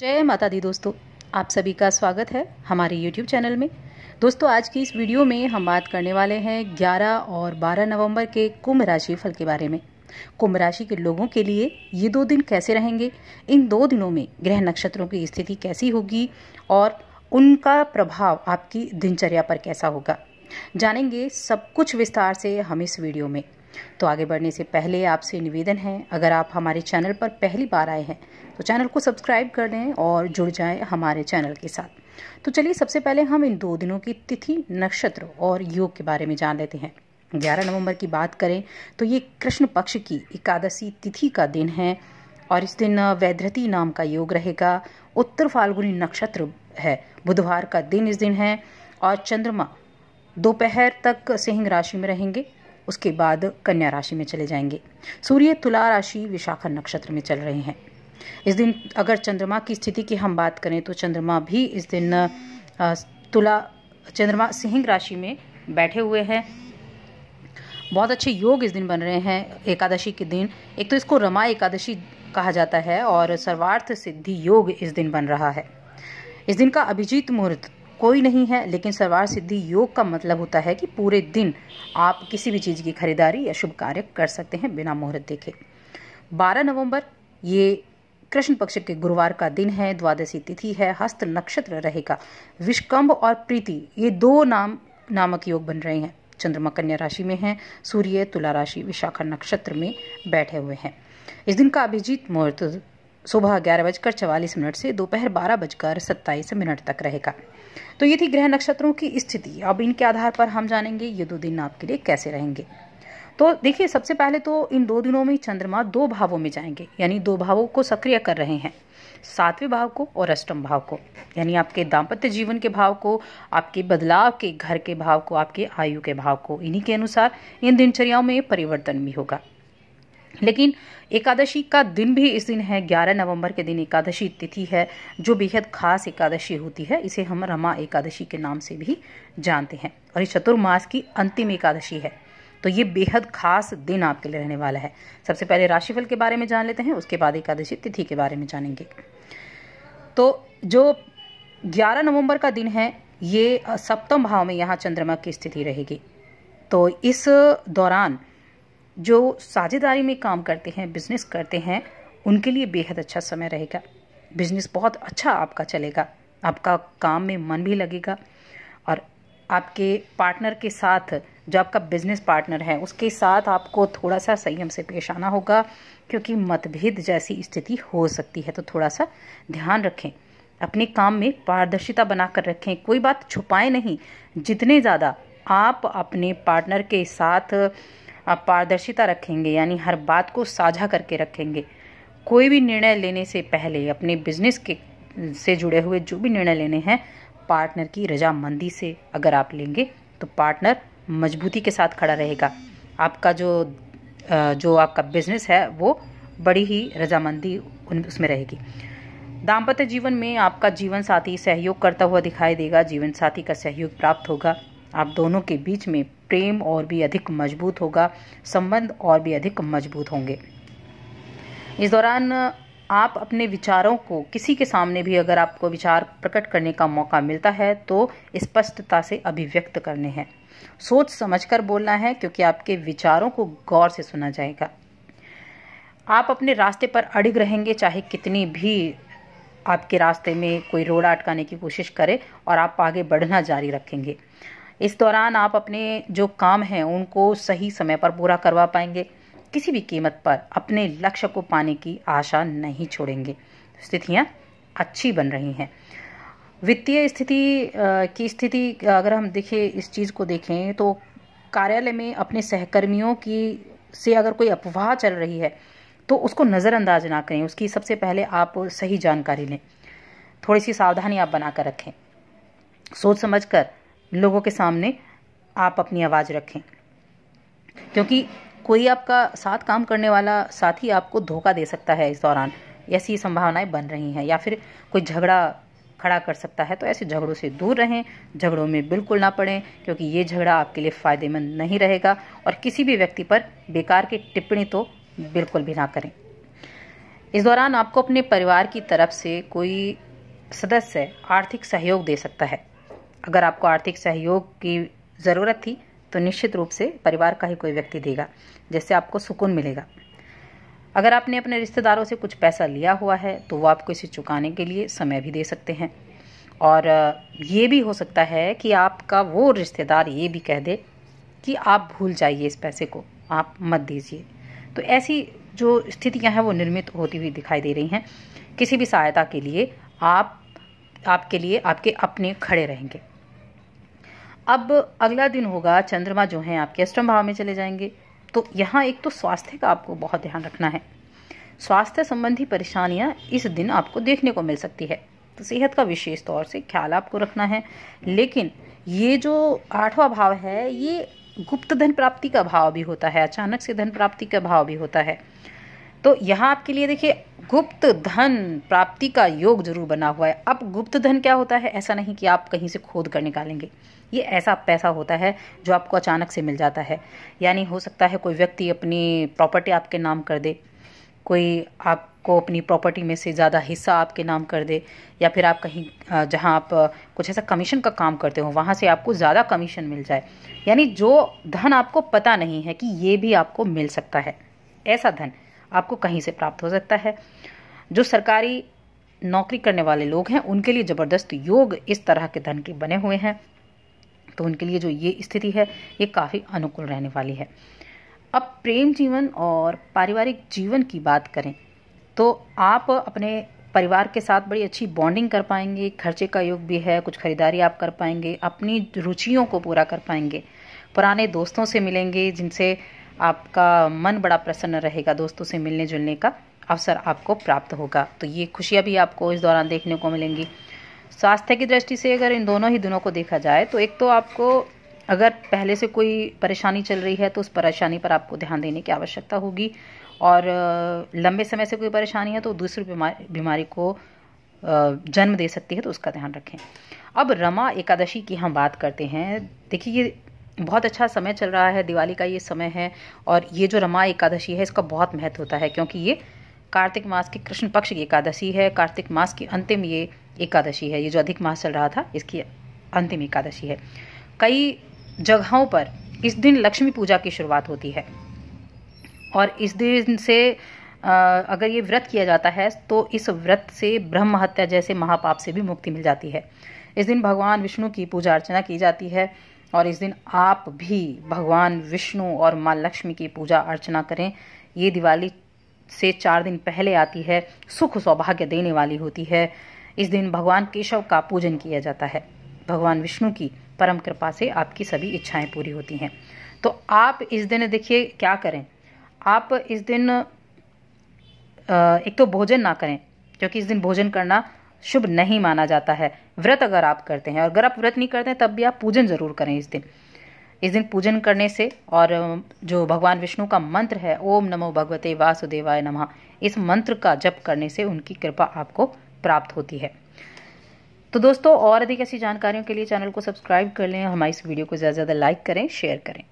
जय माता दी दोस्तों आप सभी का स्वागत है हमारे YouTube चैनल में दोस्तों आज की इस वीडियो में हम बात करने वाले हैं 11 और 12 नवंबर के कुंभ राशि फल के बारे में कुंभ राशि के लोगों के लिए ये दो दिन कैसे रहेंगे इन दो दिनों में ग्रह नक्षत्रों की स्थिति कैसी होगी और उनका प्रभाव आपकी दिनचर्या पर कैसा होगा जानेंगे सब कुछ विस्तार से हम इस वीडियो में तो आगे बढ़ने से पहले आपसे निवेदन है अगर आप हमारे चैनल पर पहली बार आए हैं तो चैनल को सब्सक्राइब कर दें और जुड़ जाएं हमारे चैनल के साथ तो चलिए सबसे पहले हम इन दो दिनों की तिथि नक्षत्र और योग के बारे में जान लेते हैं 11 नवंबर की बात करें तो ये कृष्ण पक्ष की एकादशी तिथि का दिन है और इस दिन वैद्रती नाम का योग रहेगा उत्तर फाल्गुनी नक्षत्र है बुधवार का दिन इस दिन है और चंद्रमा दोपहर तक सिंह राशि में रहेंगे उसके बाद कन्या राशि में चले जाएंगे सूर्य तुला राशि विशाखा नक्षत्र में चल रहे हैं इस दिन अगर चंद्रमा की स्थिति की हम बात करें तो चंद्रमा भी इस दिन तुला चंद्रमा सिंह राशि में बैठे हुए हैं बहुत अच्छे योग इस दिन बन रहे हैं एकादशी के दिन एक तो इसको रमा एकादशी कहा जाता है और सर्वार्थ सिद्धि योग इस दिन बन रहा है इस दिन का अभिजीत मुहूर्त कोई नहीं है लेकिन सर्वार सिद्धि योग का मतलब होता है कि पूरे दिन आप किसी भी चीज़ की खरीदारी या शुभ कार्य कर सकते हैं बिना मुहूर्त देखे बारह नवंबर ये कृष्ण पक्ष के गुरुवार का दिन है द्वादशी तिथि है हस्त नक्षत्र रहेगा विष्कम्भ और प्रीति ये दो नाम नामक योग बन रहे हैं चंद्रमा कन्या राशि में है सूर्य तुला राशि विशाखा नक्षत्र में बैठे हुए हैं इस दिन का अभिजीत मुहूर्त सुबह ग्यारह बजकर चवालीस मिनट से दोपहर बारह बजकर सत्ताईस मिनट तक रहेगा तो ये थी ग्रह नक्षत्रों की स्थिति अब इनके आधार पर हम जानेंगे ये दो दिन आपके लिए कैसे रहेंगे तो देखिए सबसे पहले तो इन दो दिनों में चंद्रमा दो भावों में जाएंगे यानी दो भावों को सक्रिय कर रहे हैं सातवें भाव को और अष्टम भाव को यानी आपके दाम्पत्य जीवन के भाव को आपके बदलाव के घर के भाव को आपके आयु के भाव को इन्हीं के अनुसार इन दिनचर्याओं में परिवर्तन भी होगा लेकिन एकादशी का दिन भी इस दिन है 11 नवंबर के दिन एकादशी तिथि है जो बेहद खास एकादशी होती है इसे हम रमा एकादशी के नाम से भी जानते हैं और ये चतुर्मास की अंतिम एकादशी है तो ये बेहद खास दिन आपके लिए रहने वाला है सबसे पहले राशिफल के बारे में जान लेते हैं उसके बाद एकादशी तिथि के बारे में जानेंगे तो जो 11 नवंबर का दिन है ये सप्तम भाव में यहाँ चंद्रमा की स्थिति रहेगी तो इस दौरान जो साझेदारी में काम करते हैं बिजनेस करते हैं उनके लिए बेहद अच्छा समय रहेगा बिजनेस बहुत अच्छा आपका चलेगा आपका काम में मन भी लगेगा और आपके पार्टनर के साथ जो आपका बिजनेस पार्टनर है उसके साथ आपको थोड़ा सा संयम से पेश आना होगा क्योंकि मतभेद जैसी स्थिति हो सकती है तो थोड़ा सा ध्यान रखें अपने काम में पारदर्शिता बनाकर रखें कोई बात छुपाएं नहीं जितने ज़्यादा आप अपने पार्टनर के साथ आप पारदर्शिता रखेंगे यानी हर बात को साझा करके रखेंगे कोई भी निर्णय लेने से पहले अपने बिजनेस के से जुड़े हुए जो भी निर्णय लेने हैं पार्टनर की रजामंदी से अगर आप लेंगे तो पार्टनर मजबूती के साथ खड़ा रहेगा आपका जो जो आपका बिजनेस है वो बड़ी ही रजामंदी उसमें रहेगी दाम्पत्य जीवन में आपका जीवन साथी सहयोग करता हुआ दिखाई देगा जीवन साथी का सहयोग प्राप्त होगा आप दोनों के बीच में प्रेम और भी अधिक मजबूत होगा संबंध और भी अधिक मजबूत होंगे इस दौरान आप अपने विचारों को किसी के सामने भी अगर आपको विचार प्रकट करने का मौका मिलता है तो स्पष्टता से अभिव्यक्त करने हैं सोच समझकर बोलना है क्योंकि आपके विचारों को गौर से सुना जाएगा आप अपने रास्ते पर अड़िग रहेंगे चाहे कितनी भी आपके रास्ते में कोई रोड़ा अटकाने की कोशिश करे और आप आगे बढ़ना जारी रखेंगे इस दौरान आप अपने जो काम हैं उनको सही समय पर पूरा करवा पाएंगे किसी भी कीमत पर अपने लक्ष्य को पाने की आशा नहीं छोड़ेंगे स्थितियाँ अच्छी बन रही हैं वित्तीय स्थिति की स्थिति अगर हम देखें इस चीज़ को देखें तो कार्यालय में अपने सहकर्मियों की से अगर कोई अफवाह चल रही है तो उसको नज़रअंदाज ना करें उसकी सबसे पहले आप सही जानकारी लें थोड़ी सी सावधानी आप बनाकर रखें सोच समझ कर लोगों के सामने आप अपनी आवाज़ रखें क्योंकि कोई आपका साथ काम करने वाला साथी आपको धोखा दे सकता है इस दौरान ऐसी संभावनाएं बन रही हैं या फिर कोई झगड़ा खड़ा कर सकता है तो ऐसे झगड़ों से दूर रहें झगड़ों में बिल्कुल ना पड़ें क्योंकि ये झगड़ा आपके लिए फ़ायदेमंद नहीं रहेगा और किसी भी व्यक्ति पर बेकार की टिप्पणी तो बिल्कुल भी ना करें इस दौरान आपको अपने परिवार की तरफ से कोई सदस्य आर्थिक सहयोग दे सकता है अगर आपको आर्थिक सहयोग की ज़रूरत थी तो निश्चित रूप से परिवार का ही कोई व्यक्ति देगा जिससे आपको सुकून मिलेगा अगर आपने अपने रिश्तेदारों से कुछ पैसा लिया हुआ है तो वो आपको इसे चुकाने के लिए समय भी दे सकते हैं और ये भी हो सकता है कि आपका वो रिश्तेदार ये भी कह दे कि आप भूल जाइए इस पैसे को आप मत दीजिए तो ऐसी जो स्थितियां हैं वो निर्मित होती हुई दिखाई दे रही हैं किसी भी सहायता के लिए आप आपके लिए आपके अपने खड़े रहेंगे अब अगला दिन होगा चंद्रमा जो है आपके अष्टम भाव में चले जाएंगे तो यहाँ एक तो स्वास्थ्य का आपको बहुत ध्यान रखना है स्वास्थ्य संबंधी परेशानियाँ इस दिन आपको देखने को मिल सकती है तो सेहत का विशेष तौर से ख्याल आपको रखना है लेकिन ये जो आठवां भाव है ये गुप्त धन प्राप्ति का भाव भी होता है अचानक से धन प्राप्ति का भाव भी होता है तो यहाँ आपके लिए देखिए गुप्त धन प्राप्ति का योग जरूर बना हुआ है अब गुप्त धन क्या होता है ऐसा नहीं कि आप कहीं से खोद कर निकालेंगे ये ऐसा पैसा होता है जो आपको अचानक से मिल जाता है यानी हो सकता है कोई व्यक्ति अपनी प्रॉपर्टी आपके नाम कर दे कोई आपको अपनी प्रॉपर्टी में से ज़्यादा हिस्सा आपके नाम कर दे या फिर आप कहीं जहां आप कुछ ऐसा कमीशन का काम करते हो वहां से आपको ज़्यादा कमीशन मिल जाए यानी जो धन आपको पता नहीं है कि ये भी आपको मिल सकता है ऐसा धन आपको कहीं से प्राप्त हो सकता है जो सरकारी नौकरी करने वाले लोग हैं उनके लिए ज़बरदस्त योग इस तरह के धन के बने हुए हैं तो उनके लिए जो ये स्थिति है ये काफ़ी अनुकूल रहने वाली है अब प्रेम जीवन और पारिवारिक जीवन की बात करें तो आप अपने परिवार के साथ बड़ी अच्छी बॉन्डिंग कर पाएंगे खर्चे का योग भी है कुछ खरीदारी आप कर पाएंगे अपनी रुचियों को पूरा कर पाएंगे पुराने दोस्तों से मिलेंगे जिनसे आपका मन बड़ा प्रसन्न रहेगा दोस्तों से मिलने जुलने का अवसर आपको प्राप्त होगा तो ये खुशियाँ भी आपको इस दौरान देखने को मिलेंगी स्वास्थ्य की दृष्टि से अगर इन दोनों ही दिनों को देखा जाए तो एक तो आपको अगर पहले से कोई परेशानी चल रही है तो उस परेशानी पर आपको ध्यान देने की आवश्यकता होगी और लंबे समय से कोई परेशानी है तो दूसरी बीमारी बीमारी को जन्म दे सकती है तो उसका ध्यान रखें अब रमा एकादशी की हम बात करते हैं देखिए ये बहुत अच्छा समय चल रहा है दिवाली का ये समय है और ये जो रमा एकादशी है इसका बहुत महत्व होता है क्योंकि ये कार्तिक मास की कृष्ण पक्ष की एकादशी है कार्तिक मास की अंतिम ये एकादशी है ये जो अधिक मास चल रहा था इसकी अंतिम एकादशी है कई जगहों पर इस दिन लक्ष्मी पूजा की शुरुआत होती है और इस दिन से अगर ये व्रत किया जाता है तो इस व्रत से ब्रह्म हत्या जैसे महापाप से भी मुक्ति मिल जाती है इस दिन भगवान विष्णु की पूजा अर्चना की जाती है और इस दिन आप भी भगवान विष्णु और माँ लक्ष्मी की पूजा अर्चना करें ये दिवाली से चार दिन पहले आती है सुख सौभाग्य देने वाली होती है इस दिन भगवान केशव का पूजन किया जाता है भगवान विष्णु की परम कृपा से आपकी सभी इच्छाएं पूरी होती हैं तो आप इस दिन देखिए क्या करें आप इस दिन एक तो भोजन ना करें क्योंकि इस दिन भोजन करना शुभ नहीं माना जाता है व्रत अगर आप करते हैं और अगर आप व्रत नहीं करते हैं तब भी आप पूजन ज़रूर करें इस दिन इस दिन पूजन करने से और जो भगवान विष्णु का मंत्र है ओम नमो भगवते वासुदेवाय नमः इस मंत्र का जप करने से उनकी कृपा आपको प्राप्त होती है तो दोस्तों और अधिक ऐसी जानकारियों के लिए चैनल को सब्सक्राइब कर लें हमारी इस वीडियो को ज़्यादा ज़्यादा लाइक करें शेयर करें